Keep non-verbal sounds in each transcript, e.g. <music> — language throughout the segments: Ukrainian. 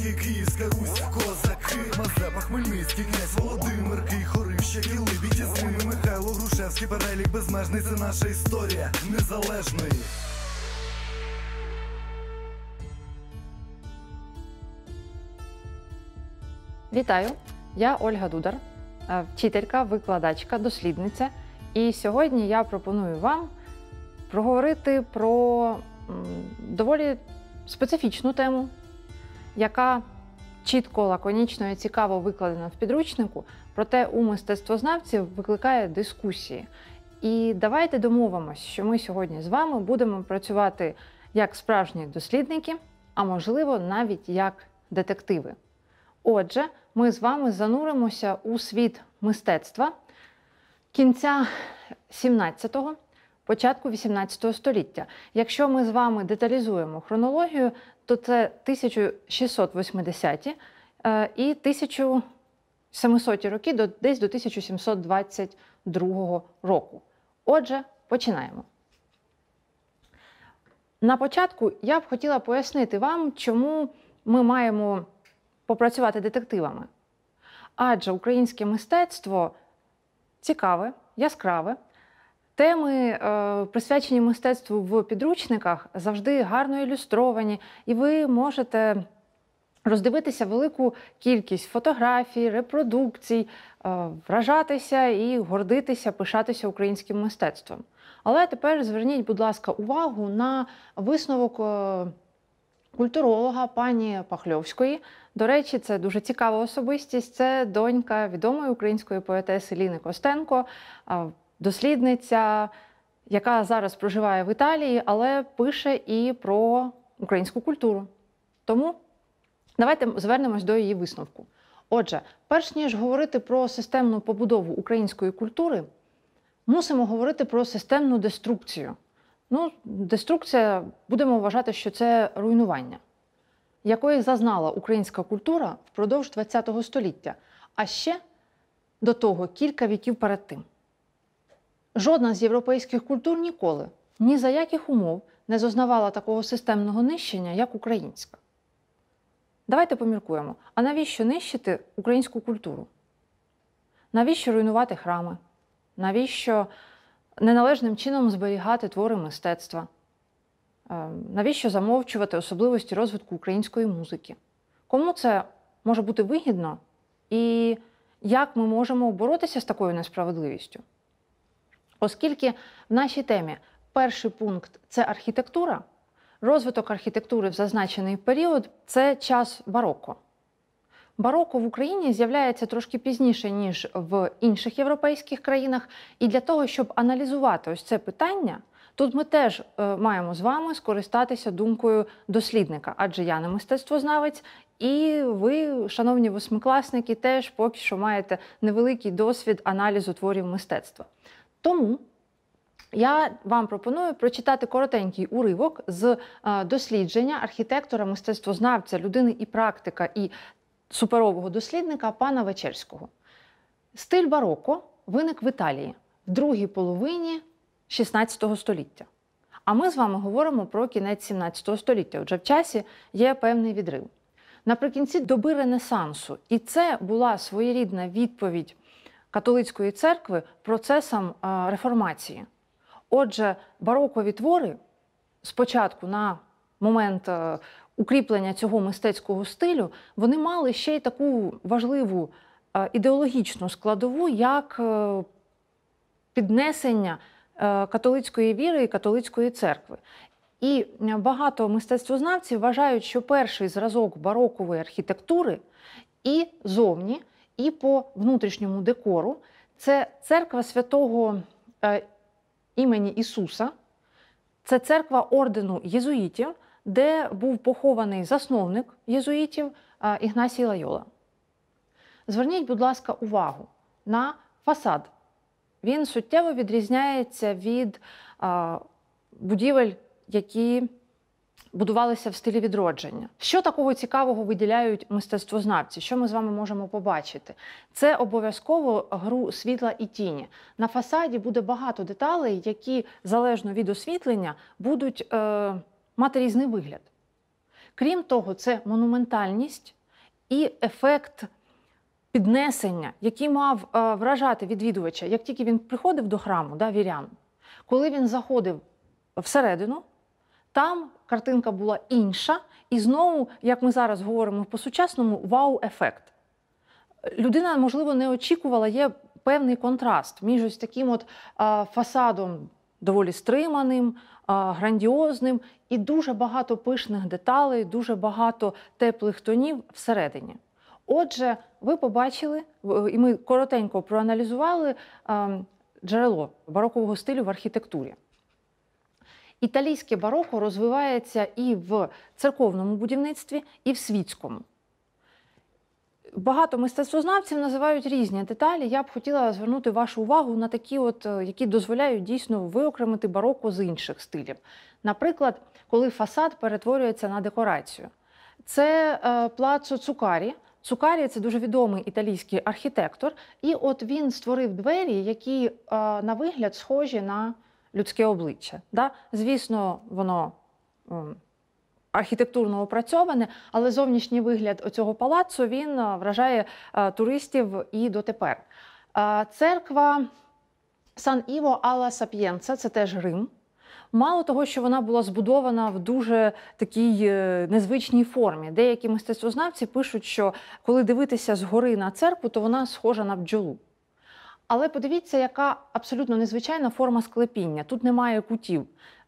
Великий Київська Русь, козаки, Мазепа, Хмельницький, князь Володимир, Кий, Хорища і Либідь, Михайло Грушевський, перелік безмежний, це наша історія незалежної. Вітаю! Я Ольга Дудар, е, вчителька, викладачка, дослідниця. І сьогодні я пропоную вам проговорити про доволі специфічну тему яка чітко, лаконічно і цікаво викладена в підручнику, проте у мистецтвознавців викликає дискусії. І давайте домовимось, що ми сьогодні з вами будемо працювати як справжні дослідники, а можливо, навіть як детективи. Отже, ми з вами зануримося у світ мистецтва кінця 17-го початку XVIII століття. Якщо ми з вами деталізуємо хронологію, то це 1680-ті е, і 1700-ті роки до десь до 1722 року. Отже, починаємо. На початку я б хотіла пояснити вам, чому ми маємо попрацювати детективами. Адже українське мистецтво цікаве, яскраве, Теми, е, присвячені мистецтву в підручниках, завжди гарно ілюстровані, і ви можете роздивитися велику кількість фотографій, репродукцій, е, вражатися і гордитися, пишатися українським мистецтвом. Але тепер зверніть, будь ласка, увагу на висновок е, культуролога пані Пахльовської. До речі, це дуже цікава особистість. Це донька відомої української поетеси Ліни Костенко дослідниця, яка зараз проживає в Італії, але пише і про українську культуру. Тому давайте звернемось до її висновку. Отже, перш ніж говорити про системну побудову української культури, мусимо говорити про системну деструкцію. Ну, деструкція, будемо вважати, що це руйнування, якої зазнала українська культура впродовж ХХ століття, а ще до того кілька віків перед тим. Жодна з європейських культур ніколи ні за яких умов не зазнавала такого системного нищення, як українська. Давайте поміркуємо, а навіщо нищити українську культуру? Навіщо руйнувати храми? Навіщо неналежним чином зберігати твори мистецтва? Е, навіщо замовчувати особливості розвитку української музики? Кому це може бути вигідно? І як ми можемо боротися з такою несправедливістю? Оскільки в нашій темі перший пункт це архітектура, розвиток архітектури в зазначений період це час бароко. Бароко в Україні з'являється трошки пізніше, ніж в інших європейських країнах. І для того, щоб аналізувати ось це питання, тут ми теж е, маємо з вами скористатися думкою дослідника, адже я не мистецтвознавець, і ви, шановні восьмикласники, теж поки що маєте невеликий досвід аналізу творів мистецтва. Тому я вам пропоную прочитати коротенький уривок з е, дослідження архітектора, мистецтвознавця, людини і практика і суперового дослідника пана Вечерського. Стиль бароко виник в Італії в другій половині 16 століття. А ми з вами говоримо про кінець 17 століття. Отже, в часі є певний відрив. Наприкінці доби Ренесансу, і це була своєрідна відповідь католицької церкви процесом е, реформації. Отже, барокові твори спочатку на момент е, укріплення цього мистецького стилю вони мали ще й таку важливу е, ідеологічну складову, як піднесення католицької віри і католицької церкви. І багато мистецтвознавців вважають, що перший зразок барокової архітектури і зовні і по внутрішньому декору. Це церква святого е, імені Ісуса, це церква ордену єзуїтів, де був похований засновник єзуїтів е, Ігнасій Лайола. Зверніть, будь ласка, увагу на фасад. Він суттєво відрізняється від е, будівель, які будувалися в стилі відродження. Що такого цікавого виділяють мистецтвознавці? Що ми з вами можемо побачити? Це обов'язково гру світла і тіні. На фасаді буде багато деталей, які залежно від освітлення будуть е, мати різний вигляд. Крім того, це монументальність і ефект. Піднесення, який мав е, вражати відвідувача, як тільки він приходив до храму да, вірян, коли він заходив всередину, там картинка була інша, і знову, як ми зараз говоримо по-сучасному, вау-ефект. Людина, можливо, не очікувала, є певний контраст між ось таким от фасадом доволі стриманим, грандіозним, і дуже багато пишних деталей, дуже багато теплих тонів всередині. Отже, ви побачили, і ми коротенько проаналізували ем, джерело барокового стилю в архітектурі. Італійське бароко розвивається і в церковному будівництві, і в світському. Багато мистецтвознавців називають різні деталі. Я б хотіла звернути вашу увагу на такі, от, е, які дозволяють дійсно виокремити бароко з інших стилів. Наприклад, коли фасад перетворюється на декорацію. Це е, плацо Цукарі. Цукарі це дуже відомий італійський архітектор, і от він створив двері, які е, на вигляд схожі на людське обличчя. Да? Звісно, воно ем, архітектурно опрацьоване, але зовнішній вигляд цього палацу він е, вражає е, туристів і дотепер. Е, церква Сан Іво Алла Сап'єнца це теж Рим. Мало того, що вона була збудована в дуже такій незвичній формі. Деякі мистецтвознавці пишуть, що коли дивитися згори на церкву, то вона схожа на бджолу. Але подивіться, яка абсолютно незвичайна форма склепіння. Тут немає кутів.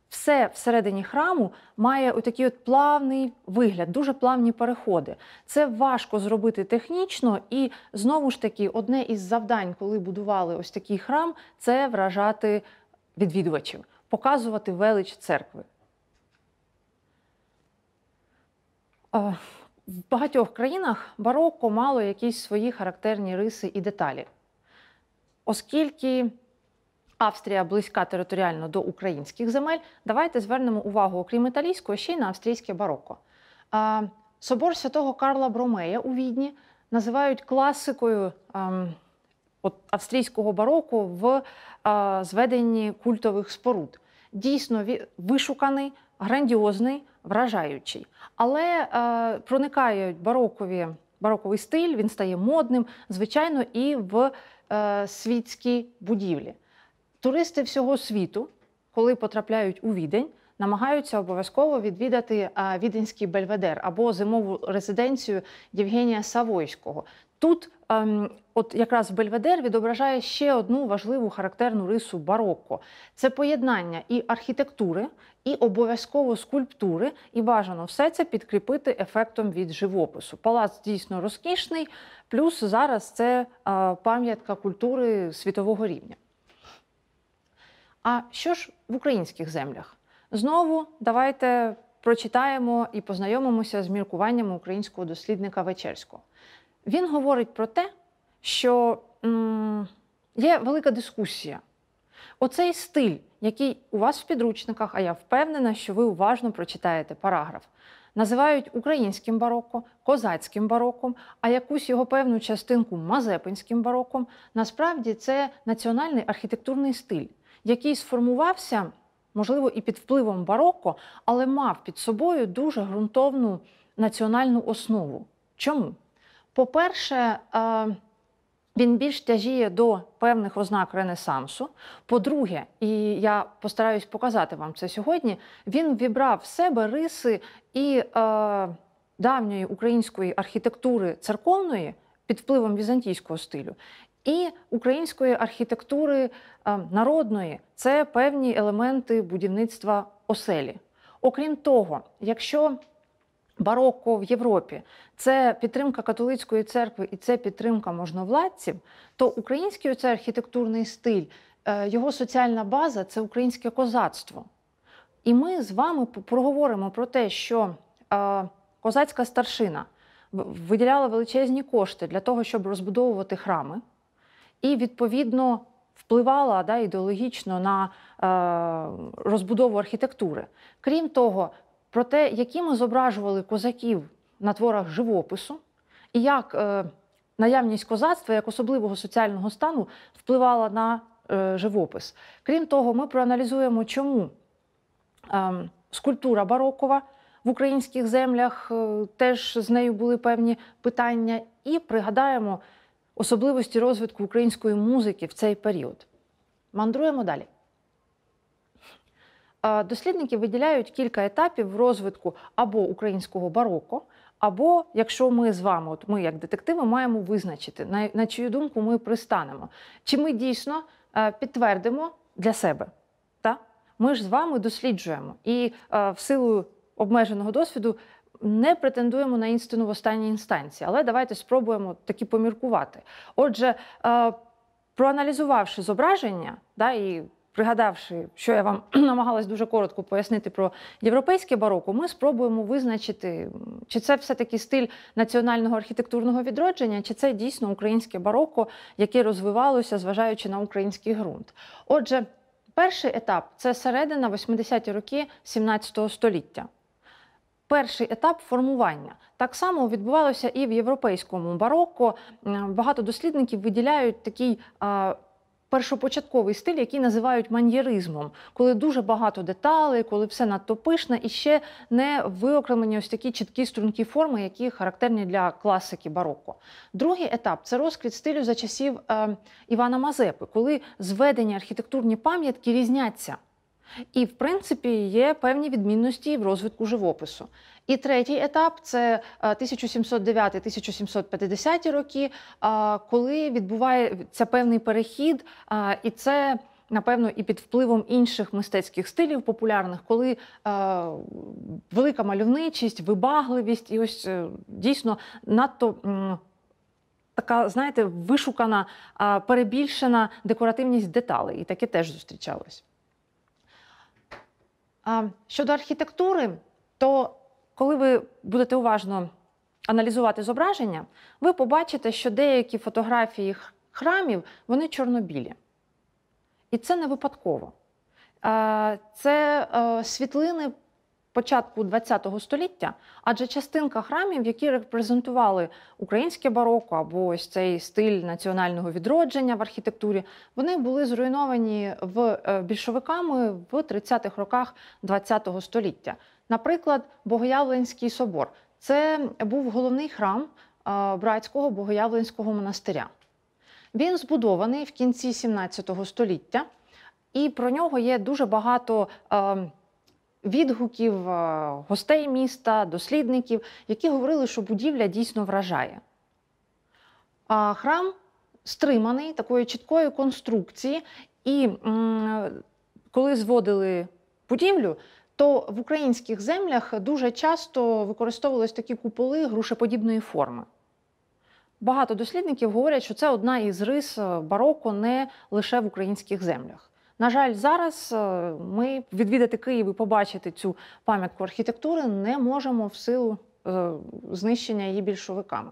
Все всередині храму має отакий от плавний вигляд, дуже плавні переходи. Це важко зробити технічно, і знову ж таки, одне із завдань, коли будували ось такий храм, це вражати відвідувачів, показувати велич церкви. В багатьох країнах бароко мало якісь свої характерні риси і деталі. Оскільки Австрія близька територіально до українських земель, давайте звернемо увагу, окрім італійського, ще й на австрійське бароко. Собор святого Карла Бромея у Відні називають класикою ем, австрійського бароко в е, зведенні культових споруд. Дійсно вишуканий, грандіозний, вражаючий. Але е, проникають бароковий стиль, він стає модним, звичайно, і в Е, світські будівлі. Туристи всього світу, коли потрапляють у відень, намагаються обов'язково відвідати е, віденський бельведер або зимову резиденцію Євгенія Савойського. Тут ем, От якраз Бельведер відображає ще одну важливу характерну рису барокко. Це поєднання і архітектури, і обов'язково скульптури, і бажано все це підкріпити ефектом від живопису. Палац дійсно розкішний, плюс зараз це пам'ятка культури світового рівня. А що ж в українських землях? Знову давайте прочитаємо і познайомимося з міркуваннями українського дослідника Вечерського. Він говорить про те, що м є велика дискусія. Оцей стиль який у вас в підручниках, а я впевнена, що ви уважно прочитаєте параграф. Називають українським бароко, козацьким бароком, а якусь його певну частинку мазепинським бароком. Насправді це національний архітектурний стиль, який сформувався, можливо, і під впливом барокко, але мав під собою дуже ґрунтовну національну основу. Чому? По-перше, е, він більш тяжіє до певних ознак Ренесансу. По-друге, і я постараюсь показати вам це сьогодні. Він вібрав в себе риси і е, давньої української архітектури церковної під впливом візантійського стилю. І української архітектури е, народної це певні елементи будівництва оселі. Окрім того, якщо бароко в Європі, це підтримка католицької церкви і це підтримка можновладців, то український оцей архітектурний стиль, е, його соціальна база це українське козацтво. І ми з вами проговоримо про те, що е, козацька старшина виділяла величезні кошти для того, щоб розбудовувати храми, і відповідно. Впливала да, ідеологічно на е, розбудову архітектури. Крім того, про Проте, якими зображували козаків на творах живопису, і як е, наявність козацтва як особливого соціального стану впливала на е, живопис. Крім того, ми проаналізуємо, чому е, скульптура барокова в українських землях е, теж з нею були певні питання, і пригадаємо особливості розвитку української музики в цей період. Мандруємо далі дослідники виділяють кілька етапів розвитку або українського бароко. Або якщо ми з вами, от ми як детективи, маємо визначити, на, на чию думку ми пристанемо, чи ми дійсно е, підтвердимо для себе? Та? Ми ж з вами досліджуємо і е, в силу обмеженого досвіду не претендуємо на істину в останній інстанції. Але давайте спробуємо таки поміркувати. Отже, е, проаналізувавши зображення, да, і пригадавши, що я вам <clears throat> намагалась дуже коротко пояснити про європейське бароко, ми спробуємо визначити, чи це все-таки стиль національного архітектурного відродження, чи це дійсно українське бароко, яке розвивалося, зважаючи на український ґрунт. Отже, перший етап це середина 80-ті роки 17 століття. Перший етап формування так само відбувалося і в європейському бароко. Багато дослідників виділяють такий першопочатковий стиль, який називають маньєризмом, коли дуже багато деталей, коли все надто пишне і ще не виокремлені ось такі чіткі стрункі форми, які характерні для класики бароко. Другий етап це розквіт стилю за часів е, Івана Мазепи, коли зведені архітектурні пам'ятки різняться. І, в принципі, є певні відмінності в розвитку живопису. І третій етап це 1709-1750 е, роки, е, коли відбувається певний перехід, е, і це. Напевно, і під впливом інших мистецьких стилів популярних, коли велика мальовничість, вибагливість, і ось дійсно надто така, знаєте, вишукана, перебільшена декоративність деталей, і таке теж зустрічалось. Щодо архітектури, то коли ви будете уважно аналізувати зображення, ви побачите, що деякі фотографії храмів вони чорнобілі. І це не випадково. Це е, світлини початку ХХ століття, адже частинка храмів, які репрезентували українське бароко або ось цей стиль національного відродження в архітектурі, вони були зруйновані в е, більшовиками в 30-х роках ХХ століття. Наприклад, Богоявленський собор це був головний храм е, братського богоявленського монастиря. Він збудований в кінці 17 століття, і про нього є дуже багато. Ем, відгуків е, гостей міста, дослідників, які говорили, що будівля дійсно вражає. А храм стриманий такої чіткої конструкції, і коли зводили будівлю, то в українських землях дуже часто використовувались такі куполи грушеподібної форми. Багато дослідників говорять, що це одна із рис бароко не лише в українських землях. На жаль, зараз е, ми відвідати Київ і побачити цю пам'ятку архітектури не можемо в силу е, знищення її більшовиками.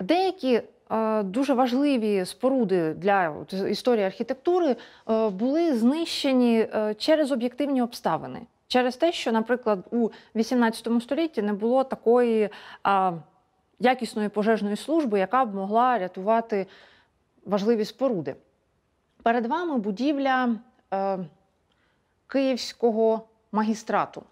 Деякі е, дуже важливі споруди для історії архітектури були знищені через об'єктивні обставини, через те, що, наприклад, у XVIII столітті не було такої якісної пожежної служби, яка б могла рятувати важливі споруди. Перед вами будівля е, Київського магістрату.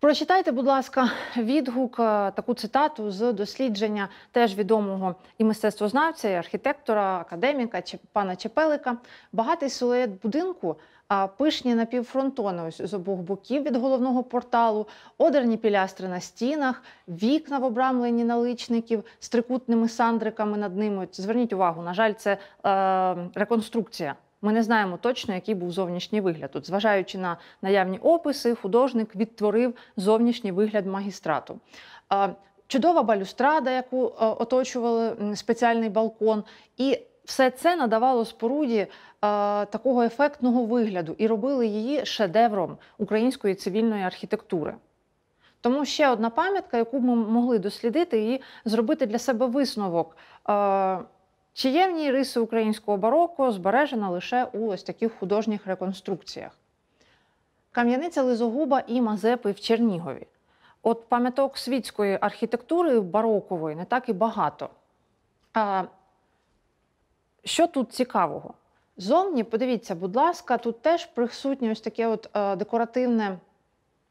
Прочитайте, будь ласка, відгук, е, таку цитату з дослідження теж відомого і мистецтвознавця, і архітектора, академіка пана Чепелика. Багатий силует будинку а пишні напівфронтони ось з обох боків від головного порталу, одерні пілястри на стінах, вікна в обрамленні наличників з трикутними сандриками над ними. Зверніть увагу, на жаль, це е, реконструкція. Ми не знаємо точно, який був зовнішній вигляд. Тут, зважаючи на наявні описи, художник відтворив зовнішній вигляд магістрату. Е, чудова балюстрада, яку е, оточували спеціальний балкон, і все це надавало споруді е, такого ефектного вигляду і робили її шедевром української цивільної архітектури. Тому ще одна пам'ятка, яку ми могли дослідити і зробити для себе висновок. Е, чи в ній риси українського бароко збережена лише у ось таких художніх реконструкціях? Кам'яниця Лизогуба і Мазепи в Чернігові. От пам'яток світської архітектури барокової не так і багато. Е, що тут цікавого? Зовні, подивіться, будь ласка, тут теж присутнє ось таке от е, декоративне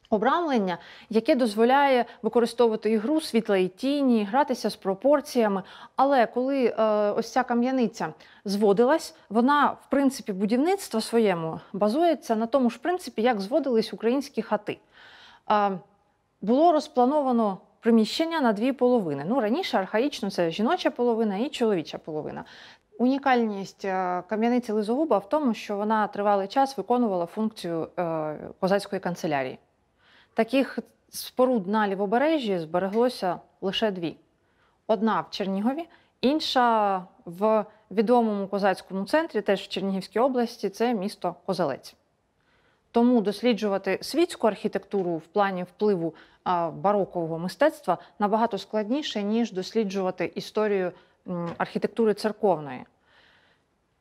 обрамлення, яке дозволяє використовувати ігру світла і тіні, гратися з пропорціями. Але коли е, ось ця кам'яниця зводилась, вона, в принципі, будівництво своєму базується на тому ж принципі, як зводились українські хати. Е, було розплановано. Приміщення на дві половини. Ну, раніше архаїчно це жіноча половина і чоловіча половина. Унікальність е, кам'яниці Лизогуба в тому, що вона тривалий час виконувала функцію е, козацької канцелярії. Таких споруд на лівобережжі збереглося лише дві: одна в Чернігові, інша в відомому козацькому центрі, теж в Чернігівській області, це місто Козелець. Тому досліджувати світську архітектуру в плані впливу барокового мистецтва набагато складніше, ніж досліджувати історію архітектури церковної.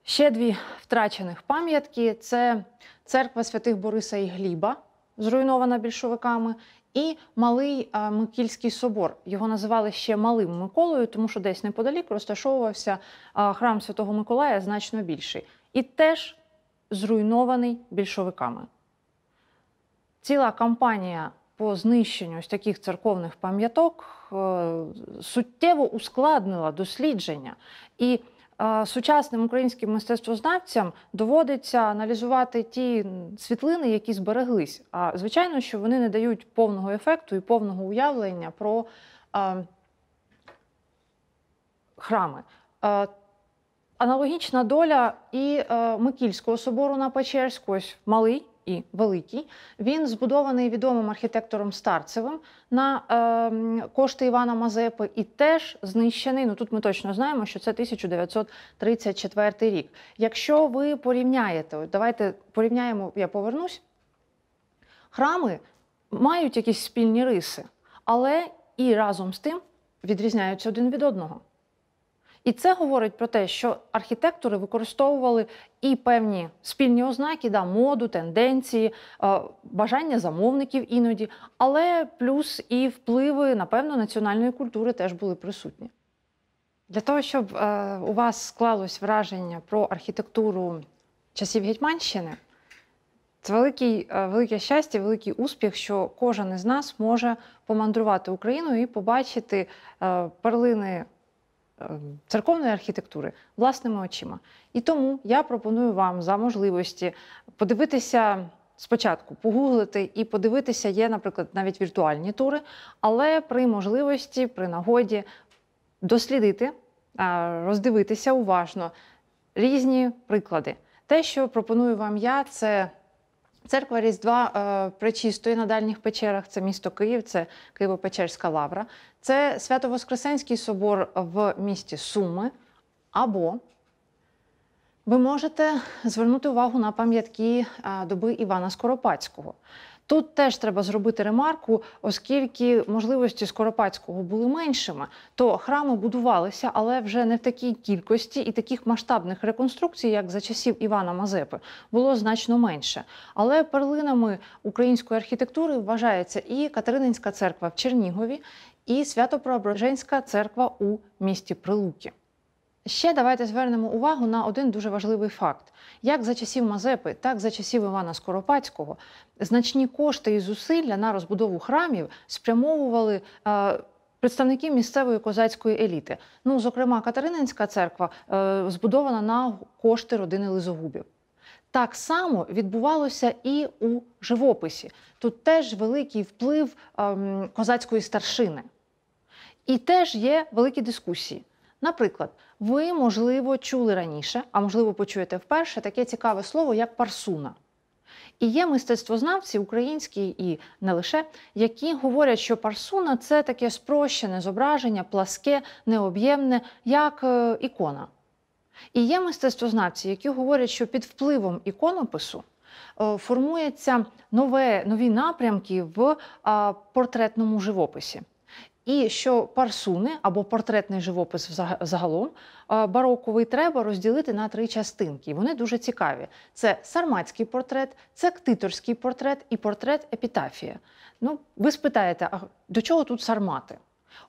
Ще дві втрачених пам'ятки це церква святих Бориса і Гліба, зруйнована більшовиками, і Малий Микільський собор. Його називали ще Малим Миколою, тому що десь неподалік розташовувався храм Святого Миколая значно більший. І теж зруйнований більшовиками. Ціла кампанія по знищенню ось таких церковних пам'яток е, суттєво ускладнила дослідження. І е, сучасним українським мистецтвознавцям доводиться аналізувати ті світлини, які збереглись. А звичайно, що вони не дають повного ефекту і повного уявлення про е, храми. Аналогічна доля і Микільського собору на Печерську, ось малий і великий. Він збудований відомим архітектором Старцевим на е, кошти Івана Мазепи і теж знищений. Ну тут ми точно знаємо, що це 1934 рік. Якщо ви порівняєте, давайте порівняємо, я повернусь. Храми мають якісь спільні риси, але і разом з тим відрізняються один від одного. І це говорить про те, що архітектори використовували і певні спільні ознаки, да, моду, тенденції, е, бажання замовників іноді, але плюс і впливи, напевно, національної культури теж були присутні. Для того, щоб е, у вас склалось враження про архітектуру часів Гетьманщини, це великий, е, велике щастя, великий успіх, що кожен із нас може помандрувати Україну і побачити перлини. Ем, церковної архітектури власними очима. І тому я пропоную вам за можливості подивитися. Спочатку погуглити і подивитися, є, наприклад, навіть віртуальні тури, але при можливості, при нагоді дослідити, е, роздивитися уважно різні приклади. Те, що пропоную вам я, це Церква Різдва е, Пречистої на дальніх печерах це місто Київ, це Києво-Печерська лавра, це Свято-Воскресенський собор в місті Суми. Або ви можете звернути увагу на пам'ятки е, доби Івана Скоропадського. Тут теж треба зробити ремарку, оскільки можливості Скоропадського були меншими, то храми будувалися, але вже не в такій кількості, і таких масштабних реконструкцій, як за часів Івана Мазепи, було значно менше. Але перлинами української архітектури вважається і Катерининська церква в Чернігові, і Свято-Преображенська церква у місті Прилуки. Ще давайте звернемо увагу на один дуже важливий факт: як за часів Мазепи, так за часів Івана Скоропадського значні кошти і зусилля на розбудову храмів спрямовували. Е, представники місцевої козацької еліти, ну зокрема, Катерининська церква е, збудована на кошти родини Лизогубів. Так само відбувалося і у живописі. Тут теж великий вплив е, козацької старшини, і теж є великі дискусії. Наприклад, ви, можливо, чули раніше, а можливо, почуєте вперше таке цікаве слово, як парсуна. І є мистецтвознавці, українські і не лише, які говорять, що парсуна це таке спрощене зображення, пласке, необ'ємне, як е, ікона. І є мистецтвознавці, які говорять, що під впливом іконопису е, формуються нові напрямки в портретному живописі. І що парсуни або портретний живопис загалом бароковий треба розділити на три частинки. Вони дуже цікаві: це сарматський портрет, це ктиторський портрет і портрет епітафія. Ну, ви спитаєте, а до чого тут сармати?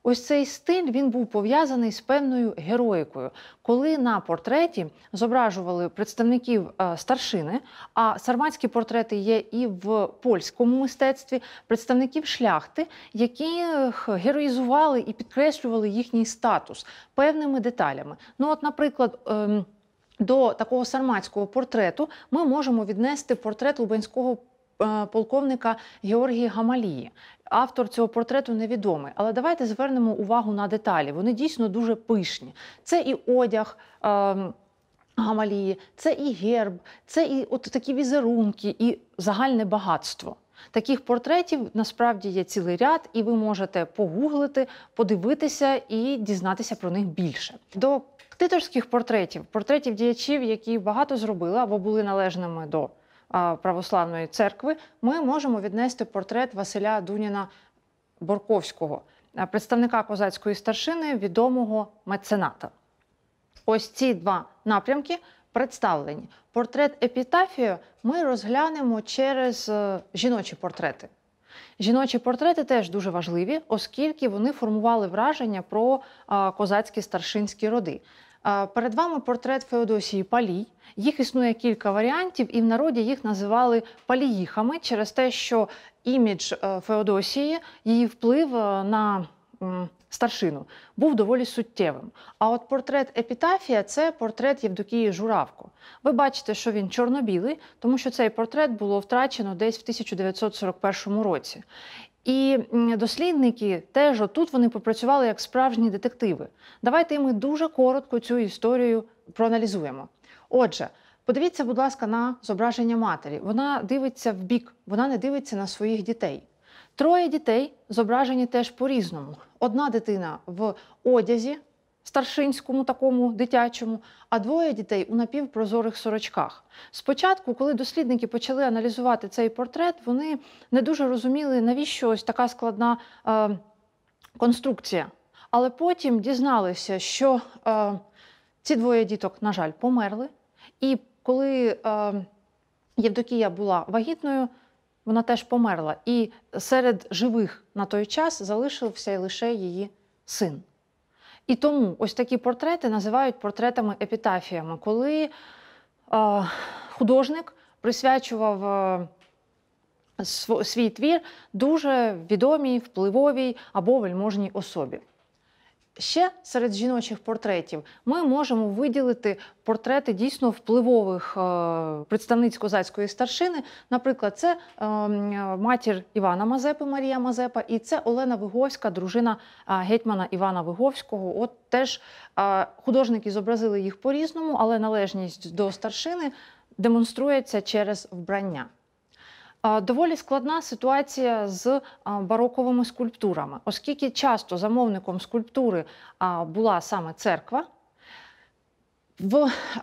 Ось цей стиль він був пов'язаний з певною героїкою, коли на портреті зображували представників е, старшини, а сарматські портрети є і в польському мистецтві представників шляхти, які героїзували і підкреслювали їхній статус певними деталями. Ну, от, наприклад. Ем, до такого сарматського портрету ми можемо віднести портрет лубенського Е, полковника Георгія Гамалії. Автор цього портрету невідомий, але давайте звернемо увагу на деталі. Вони дійсно дуже пишні. Це і одяг. Е Гамалії, це і герб, це і от такі візерунки, і загальне багатство. Таких портретів насправді є цілий ряд, і ви можете погуглити, подивитися і дізнатися про них більше. До ктиторських портретів, портретів діячів, які багато зробили або були належними до православної церкви, ми можемо віднести портрет Василя Дуніна Борковського, представника козацької старшини, відомого мецената. Ось ці два напрямки представлені. Портрет епітафію ми розглянемо через е, жіночі портрети. Жіночі портрети теж дуже важливі, оскільки вони формували враження про козацькі старшинські роди. Перед вами портрет Феодосії Палій. Їх існує кілька варіантів, і в народі їх називали паліїхами через те, що імідж е, Феодосії, її вплив е, на старшину був доволі суттєвим. А от портрет Епітафія це портрет Євдокії Журавко. Ви бачите, що він чорно-білий, тому що цей портрет було втрачено десь в 1941 році. І дослідники теж отут вони попрацювали як справжні детективи. Давайте ми дуже коротко цю історію проаналізуємо. Отже, подивіться, будь ласка, на зображення матері. Вона дивиться в бік, вона не дивиться на своїх дітей. Троє дітей зображені теж по-різному. Одна дитина в одязі, старшинському такому дитячому, а двоє дітей у напівпрозорих сорочках. Спочатку, коли дослідники почали аналізувати цей портрет, вони не дуже розуміли, навіщо ось така складна е, конструкція. Але потім дізналися, що е, ці двоє діток, на жаль, померли. І коли е, Євдокія була вагітною, вона теж померла. І серед живих на той час залишився лише її син. І тому ось такі портрети називають портретами епітафіями, коли е, художник присвячував е, свій твір дуже відомій, впливовій або вельможній особі. Ще серед жіночих портретів ми можемо виділити портрети дійсно впливових е, представниць козацької старшини. Наприклад, це е, е, матір Івана Мазепи, Марія Мазепа, і це Олена Виговська, дружина гетьмана Івана Виговського. От теж художники зобразили їх по різному, але належність до старшини демонструється через вбрання. Доволі складна ситуація з бароковими скульптурами, оскільки часто замовником скульптури була саме церква. В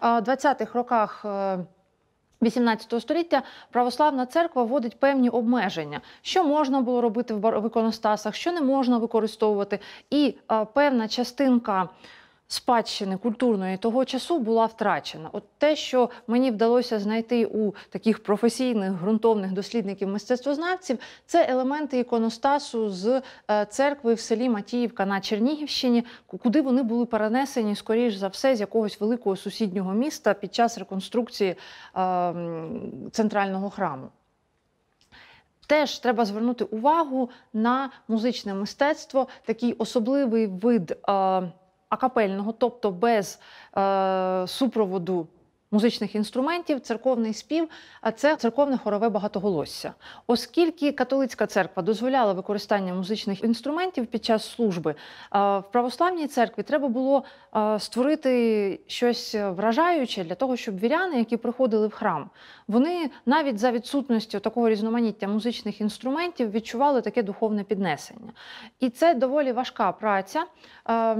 20-х роках 18 е, століття православна церква вводить певні обмеження, що можна було робити в іконостасах, що не можна використовувати, і певна частинка спадщини культурної того часу була втрачена. От те, що мені вдалося знайти у таких професійних ґрунтовних дослідників мистецтвознавців, це елементи іконостасу з е, церкви в селі Матіївка на Чернігівщині, куди вони були перенесені скоріш за все з якогось великого сусіднього міста під час реконструкції е, центрального храму. Теж треба звернути увагу на музичне мистецтво, такий особливий вид. Е, акапельного, тобто без е, супроводу музичних інструментів, церковний спів, а це церковне хорове багатоголосся. Оскільки католицька церква дозволяла використання музичних інструментів під час служби, е, в православній церкві треба було е, створити щось вражаюче для того, щоб віряни, які приходили в храм, вони навіть за відсутністю такого різноманіття музичних інструментів відчували таке духовне піднесення. І це доволі важка праця. Е,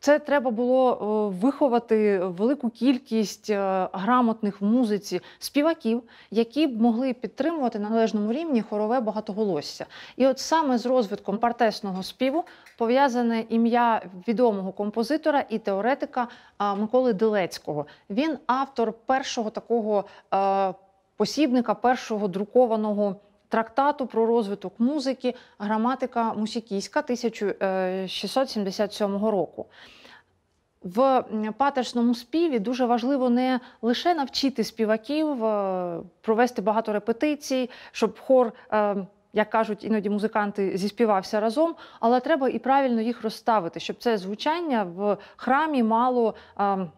це треба було е, виховати велику кількість е, грамотних в музиці співаків, які б могли підтримувати на належному рівні хорове багатоголосся. І от саме з розвитком партесного співу пов'язане ім'я відомого композитора і теоретика Миколи Делецького. Він автор першого такого е, посібника, першого друкованого трактату про розвиток музики, граматика мусікійська 1677 е, року. В патерсному співі дуже важливо не лише навчити співаків, е, провести багато репетицій, щоб хор. Е, як кажуть іноді музиканти зіспівався разом, але треба і правильно їх розставити, щоб це звучання в храмі мало. Ем,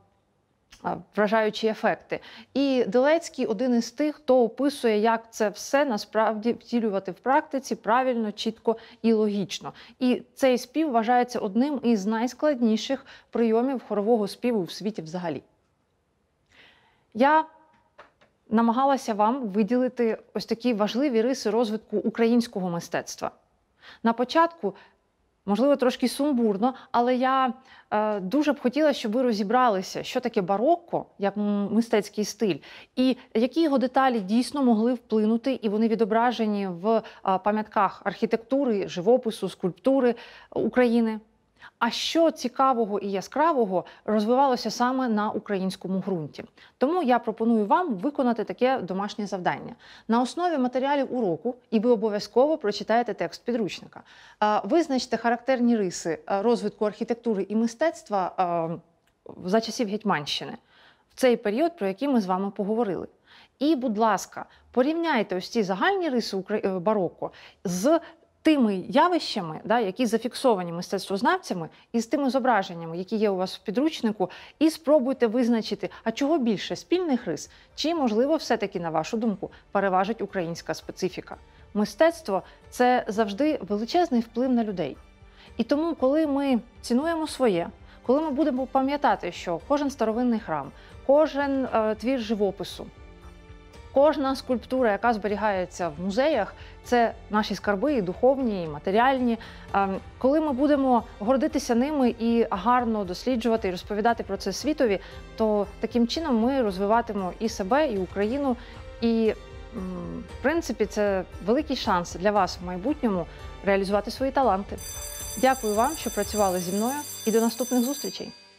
Вражаючі ефекти. І Делецький один із тих, хто описує, як це все насправді втілювати в практиці правильно, чітко і логічно. І цей спів вважається одним із найскладніших прийомів хорового співу в світі взагалі. Я намагалася вам виділити ось такі важливі риси розвитку українського мистецтва. На початку Можливо, трошки сумбурно, але я е, дуже б хотіла, щоб ви розібралися, що таке барокко, як мистецький стиль, і які його деталі дійсно могли вплинути, і вони відображені в е, пам'ятках архітектури, живопису, скульптури України. А що цікавого і яскравого розвивалося саме на українському ґрунті? Тому я пропоную вам виконати таке домашнє завдання на основі матеріалів уроку, і ви обов'язково прочитаєте текст підручника. Визначте характерні риси розвитку архітектури і мистецтва за часів Гетьманщини в цей період, про який ми з вами поговорили. І, будь ласка, порівняйте ось ці загальні риси е, бароко з тими явищами, да, які зафіксовані мистецтвознавцями, і з тими зображеннями, які є у вас в підручнику, і спробуйте визначити, а чого більше спільних рис, чи можливо, все-таки, на вашу думку, переважить українська специфіка. Мистецтво це завжди величезний вплив на людей. І тому, коли ми цінуємо своє, коли ми будемо пам'ятати, що кожен старовинний храм, кожен е, твір живопису. Кожна скульптура, яка зберігається в музеях, це наші скарби, і духовні, і матеріальні. Ем, коли ми будемо гордитися ними і гарно досліджувати і розповідати про це світові, то таким чином ми розвиватимемо і себе, і Україну. І в принципі, це великий шанс для вас в майбутньому реалізувати свої таланти. Дякую вам, що працювали зі мною, і до наступних зустрічей.